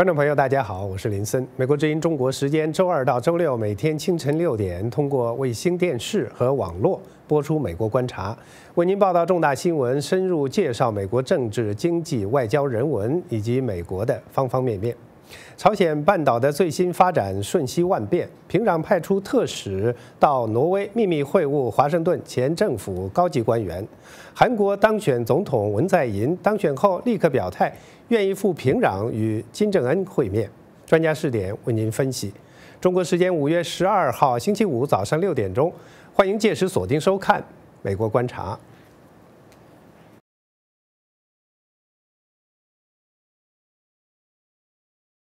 观众朋友，大家好，我是林森。美国之音中国时间周二到周六每天清晨六点，通过卫星电视和网络播出《美国观察》，为您报道重大新闻，深入介绍美国政治、经济、外交、人文以及美国的方方面面。朝鲜半岛的最新发展瞬息万变。平壤派出特使到挪威秘密会晤华盛顿前政府高级官员。韩国当选总统文在寅当选后立刻表态，愿意赴平壤与金正恩会面。专家试点为您分析。中国时间五月十二号星期五早上六点钟，欢迎届时锁定收看《美国观察》。